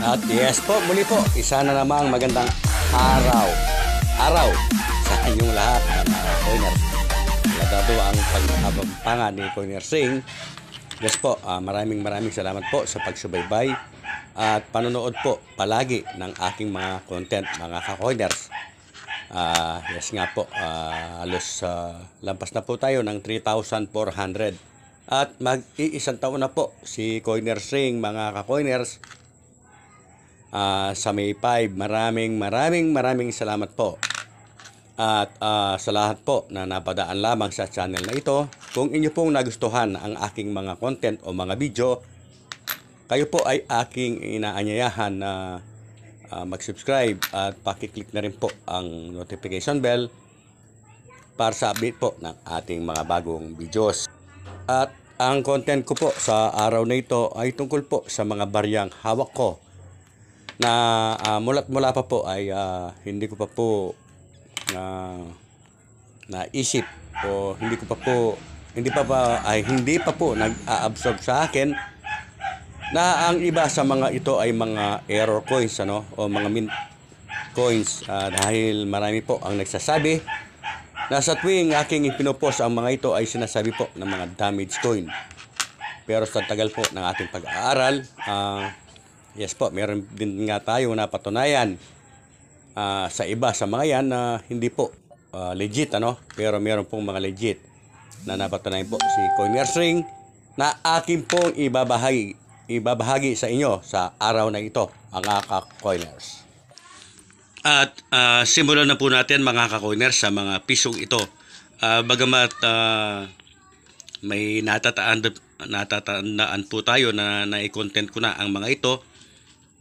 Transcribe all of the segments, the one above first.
At yes po, muli po, isa na namang magandang araw. Araw sa inyong lahat ng mga coiners. Lagado ang pagpapanga ni Coiner Singh. Yes po, uh, maraming maraming salamat po sa pagsubaybay at panonood po palagi ng aking mga content, mga ka-coiners. Uh, ah, yes nga po, uh, ah, alos uh, lampas na po tayo ng 3,400. At mag-iisang taon na po si Coiner Singh, mga ka-coiners uh, sa May 5. Maraming maraming maraming salamat po. At uh, sa lahat po na napadaan lamang sa channel na ito, kung inyo pong nagustuhan ang aking mga content o mga video, kayo po ay aking inaanyayahan na uh, mag-subscribe at pakiclick na rin po ang notification bell para sa update po ng ating mga bagong videos. At ang content ko po sa araw na ito ay tungkol po sa mga baryang hawak ko na uh, mulat mula pa po ay uh, hindi ko pa po na uh, naisip o hindi ko pa po hindi pa pa ay hindi pa po nag-absorb sa akin na ang iba sa mga ito ay mga error coins ano o mga mint coins uh, dahil marami po ang nagsasabi na sa tuwing aking ipinopost ang mga ito ay sinasabi po ng mga damage coin pero sa tagal po ng ating pag-aaral uh, Yes po, meron din nga tayo na patunayan uh, sa iba sa mga yan na uh, hindi po uh, legit ano, pero meron pong mga legit na napatunayan po si Ring na akin pong ibabahagi ibabahagi sa inyo sa araw na ito, mga ka-coiners. At uh, simulan na po natin mga ka-coiners sa mga pisong ito. Uh, bagamat uh, may natataan natatandaan po tayo na nai-content ko na ang mga ito,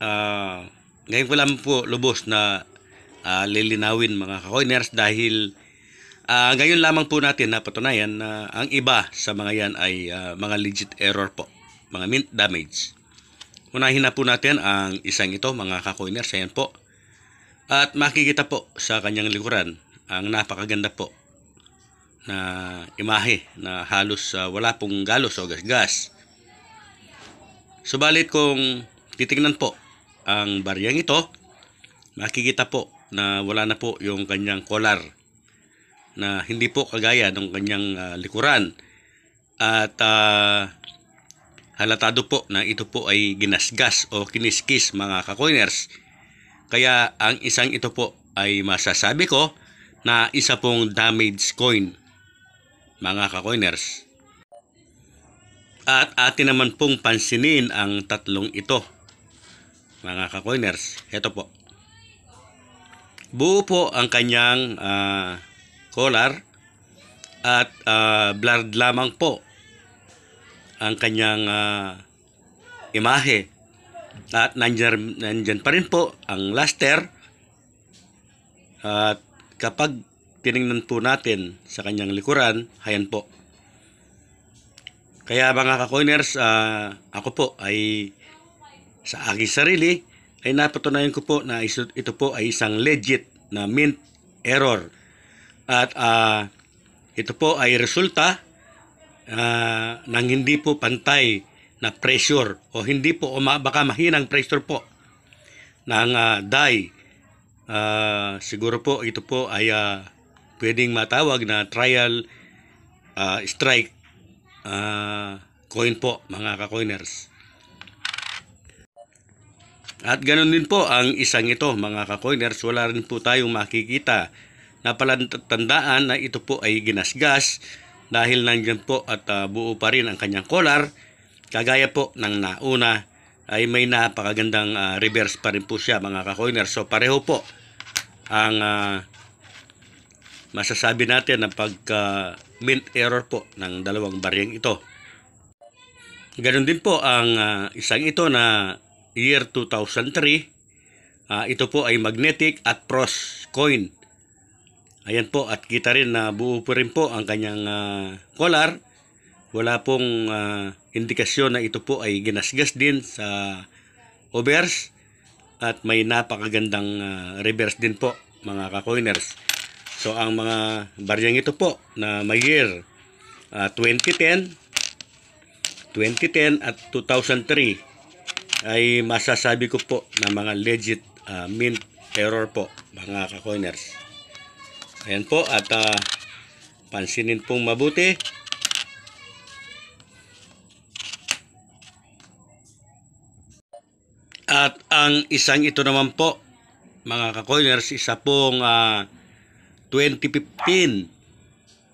uh, ngayon ko lang po lubos na uh, lilinawin mga kakoiners dahil uh, ngayon lamang po natin napatunayan na ang iba sa mga yan ay uh, mga legit error po, mga mint damage. Unahin na po natin ang isang ito mga kakoiners, ayan po. At makikita po sa kanyang likuran ang napakaganda po na imahe na halos uh, wala pong galos o gasgas. -gas. Subalit kung titignan po ang baryang ito, makikita po na wala na po yung kanyang collar na hindi po kagaya ng kanyang uh, likuran at uh, halatado po na ito po ay ginasgas o kiniskis mga kakoiners kaya ang isang ito po ay masasabi ko na isa pong damaged coin mga kakoiners at atin naman pong pansinin ang tatlong ito mga kakoiners, heto po. Buo po ang kanyang uh, collar at uh, blurred lamang po ang kanyang uh, imahe. At nandyan, nandyan pa rin po ang luster. At kapag tiningnan po natin sa kanyang likuran, hayan po. Kaya mga kakoiners, uh, ako po ay sa aking sarili ay napatunayan ko po na ito po ay isang legit na mint error. At uh, ito po ay resulta uh, ng hindi po pantay na pressure o hindi po o baka mahinang pressure po ng uh, dye. Uh, siguro po ito po ay uh, pwedeng matawag na trial uh, strike uh, coin po mga ka-coiners. At ganoon din po ang isang ito mga ka-coiners, wala rin po tayong makikita na palatandaan na ito po ay ginasgas dahil nandyan po at uh, buo pa rin ang kanyang collar. Kagaya po ng nauna ay may napakagandang uh, reverse pa rin po siya mga ka-coiners. So pareho po ang uh, masasabi natin na pagka mint error po ng dalawang baryang ito. Ganon din po ang uh, isang ito na year 2003. Uh, ah, ito po ay magnetic at pros coin. Ayan po at kita rin na uh, buo po rin po ang kanyang uh, collar. Wala pong uh, indikasyon na ito po ay ginasgas din sa overs at may napakagandang uh, reverse din po mga kakoiners. So ang mga baryang ito po na may year uh, 2010, 2010 at 2003 ay masasabi ko po na mga legit uh, ah, mint error po mga kakoiners ayan po at uh, pansinin pong mabuti at ang isang ito naman po mga kakoiners isa pong uh, ah, 2015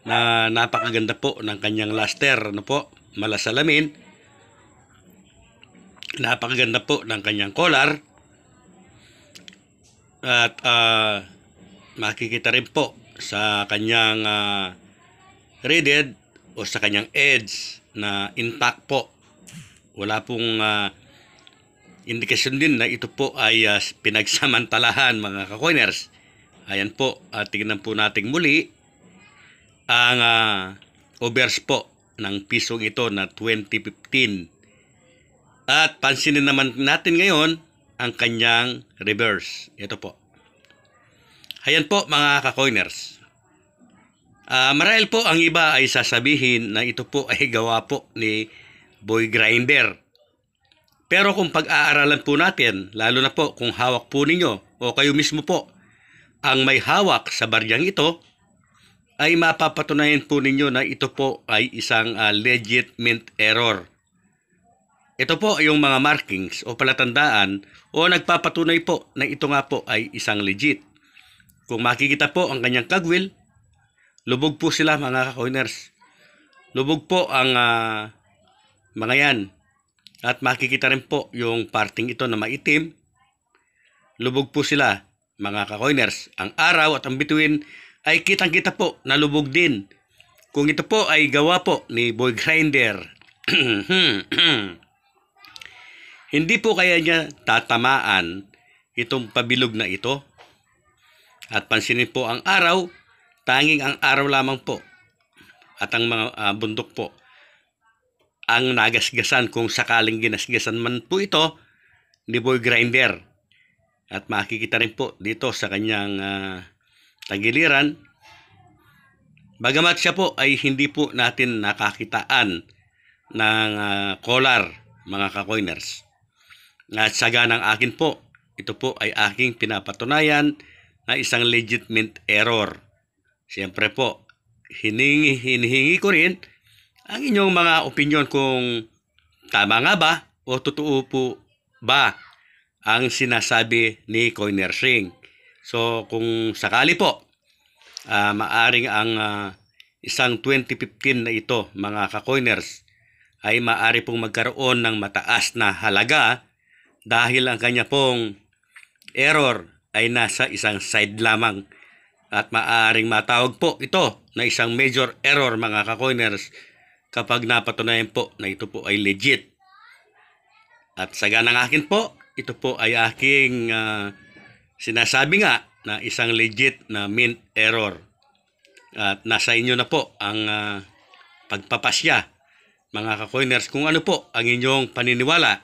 na napakaganda po ng kanyang luster no po malasalamin Napakaganda po ng kanyang collar. At uh, makikita rin po sa kanyang uh, ah, rated o sa kanyang edge na intact po. Wala pong uh, indikasyon din na ito po ay uh, pinagsamantalahan mga kakoiners. Ayan po, at tingnan po natin muli ang uh, overs po ng pisong ito na 2015 at pansinin naman natin ngayon ang kanyang reverse. Ito po. Ayan po mga kakoiners. Uh, marahil po ang iba ay sasabihin na ito po ay gawa po ni Boy Grinder. Pero kung pag-aaralan po natin, lalo na po kung hawak po ninyo o kayo mismo po ang may hawak sa baryang ito, ay mapapatunayan po ninyo na ito po ay isang uh, legitimate error ito po yung mga markings o palatandaan o nagpapatunay po na ito nga po ay isang legit. Kung makikita po ang kanyang kagwil, lubog po sila mga kakoiners. Lubog po ang uh, mga yan. At makikita rin po yung parting ito na maitim. Lubog po sila mga kakoiners. Ang araw at ang bituin ay kitang-kita po na lubog din. Kung ito po ay gawa po ni Boy Grinder. Hmm, hmm, hmm, hindi po kaya niya tatamaan itong pabilog na ito? At pansinin po ang araw, tanging ang araw lamang po at ang mga uh, bundok po ang nagasgasan kung sakaling ginasgasan man po ito ni Boy Grinder. At makikita rin po dito sa kanyang uh, tagiliran. Bagamat siya po ay hindi po natin nakakitaan ng uh, ah, collar mga kakoiners na saganang akin po. Ito po ay aking pinapatunayan na isang legitimate error. Siyempre po, hiningi, hinihingi ko rin ang inyong mga opinion kung tama nga ba o totoo po ba ang sinasabi ni Coiner Singh. So kung sakali po, uh, maaring ang uh, isang 2015 na ito mga ka-coiners ay maari pong magkaroon ng mataas na halaga dahil ang kanya pong error ay nasa isang side lamang at maaaring matawag po ito na isang major error mga kakoiners kapag napatunayan po na ito po ay legit. At sa ganang akin po, ito po ay aking uh, sinasabi nga na isang legit na mint error. At nasa inyo na po ang uh, pagpapasya mga kakoiners kung ano po ang inyong paniniwala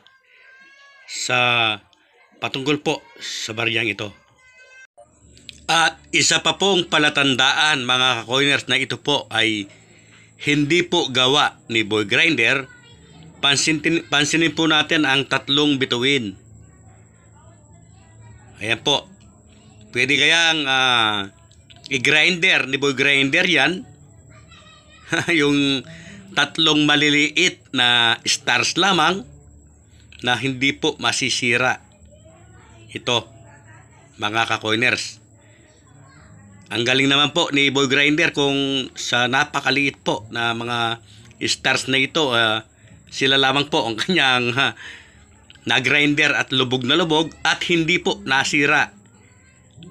sa patungkol po sa bariyang ito. At isa pa pong palatandaan mga kakoiners na ito po ay hindi po gawa ni Boy Grinder. Pansinin, pansinin po natin ang tatlong bituin. Ayan po. Pwede kayang uh, i-grinder ni Boy Grinder yan. yung tatlong maliliit na stars lamang na hindi po masisira ito mga ka-coiners. Ang galing naman po ni Boy Grinder kung sa napakaliit po na mga stars na ito, uh, sila lamang po ang kanyang uh, na-grinder at lubog na lubog at hindi po nasira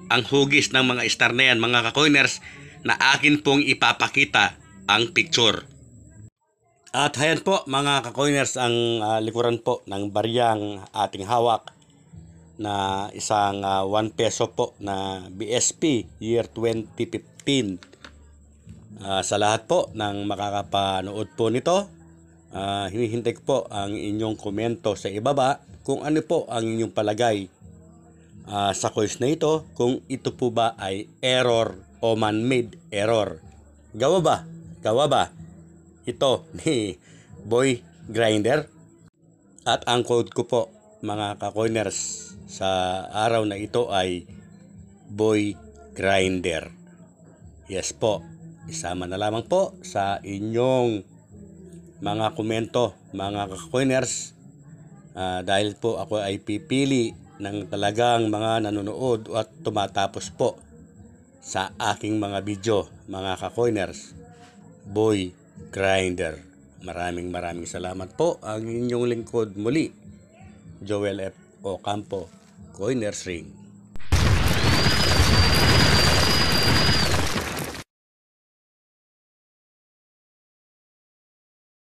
ang hugis ng mga star na yan, mga kakoiners, na akin pong ipapakita ang picture. At ayan po mga kakoiners ang uh, likuran po ng bariyang ating hawak na isang uh, ah, 1 peso po na BSP year 2015. Uh, ah, sa lahat po ng makakapanood po nito, uh, hinihintay ko po ang inyong komento sa ibaba kung ano po ang inyong palagay uh, sa course na ito kung ito po ba ay error o man-made error. Gawa ba? Gawa ba? ito ni Boy Grinder. At ang code ko po mga kakoiners sa araw na ito ay Boy Grinder. Yes po, isama na lamang po sa inyong mga komento mga kakoiners uh, ah, dahil po ako ay pipili ng talagang mga nanonood at tumatapos po sa aking mga video mga kakoiners. Boy Grinder. Maraming maraming salamat po ang inyong lingkod muli. Joel F. Ocampo, Coiners Ring.